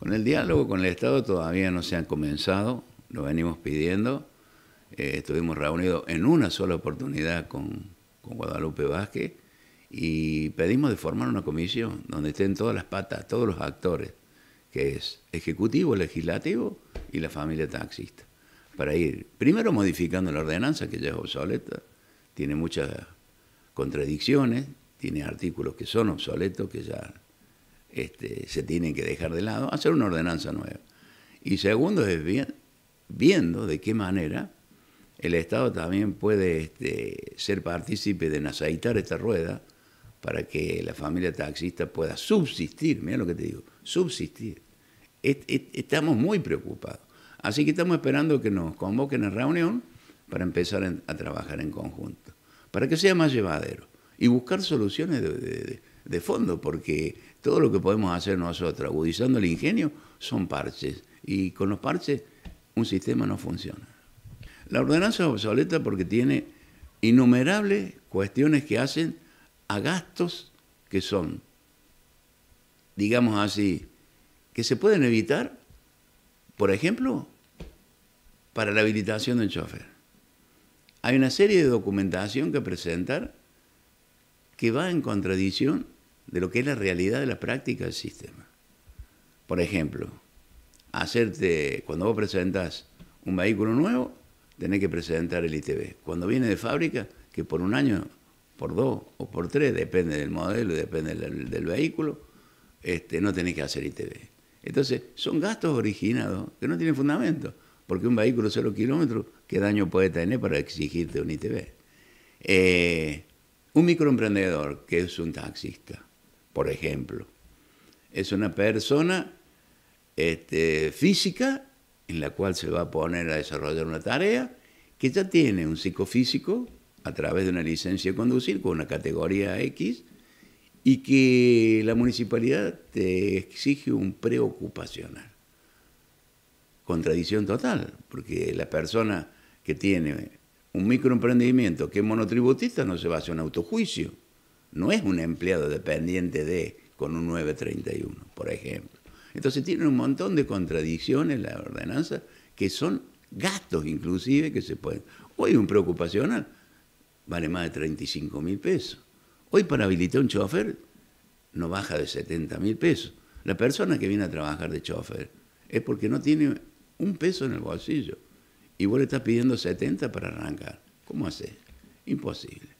Con el diálogo con el Estado todavía no se han comenzado, lo venimos pidiendo. Eh, estuvimos reunidos en una sola oportunidad con, con Guadalupe Vázquez y pedimos de formar una comisión donde estén todas las patas, todos los actores, que es ejecutivo, legislativo y la familia taxista, para ir primero modificando la ordenanza, que ya es obsoleta, tiene muchas contradicciones, tiene artículos que son obsoletos, que ya este, se tienen que dejar de lado, hacer una ordenanza nueva. Y segundo es viendo de qué manera el Estado también puede este, ser partícipe de en esta rueda para que la familia taxista pueda subsistir, mira lo que te digo, subsistir. estamos muy preocupados. Así que estamos esperando que nos convoquen a reunión para empezar a trabajar en conjunto, para que sea más llevadero y buscar soluciones de de fondo, porque todo lo que podemos hacer nosotros, agudizando el ingenio, son parches. Y con los parches un sistema no funciona. La ordenanza es obsoleta porque tiene innumerables cuestiones que hacen a gastos que son, digamos así, que se pueden evitar, por ejemplo, para la habilitación del chofer. Hay una serie de documentación que presentar que va en contradicción de lo que es la realidad de la práctica del sistema. Por ejemplo, hacerte, cuando vos presentas un vehículo nuevo, tenés que presentar el ITV. Cuando viene de fábrica, que por un año, por dos o por tres, depende del modelo, depende del, vehículo, este, no tenés que hacer ITV. Entonces, son gastos originados que no tienen fundamento, porque un vehículo cero kilómetros, ¿qué daño puede tener para exigirte un ITV? Eh, un microemprendedor que es un taxista, por ejemplo. Es una persona este, física en la cual se va a poner a desarrollar una tarea que ya tiene un psicofísico a través de una licencia de conducir con una categoría X y que la municipalidad te exige un preocupacional. Contradicción total, porque la persona que tiene un microemprendimiento que es monotributista no se va a hacer un autojuicio no es un empleado dependiente de con un 931, por ejemplo. Entonces tiene un montón de contradicciones la ordenanza que son gastos inclusive que se pueden. Hoy un preocupacional vale más de 35 mil pesos. Hoy para habilitar un chofer no baja de 70 mil pesos. La persona que viene a trabajar de chofer es porque no tiene un peso en el bolsillo. Y vos le estás pidiendo 70 para arrancar. ¿Cómo hace? Imposible.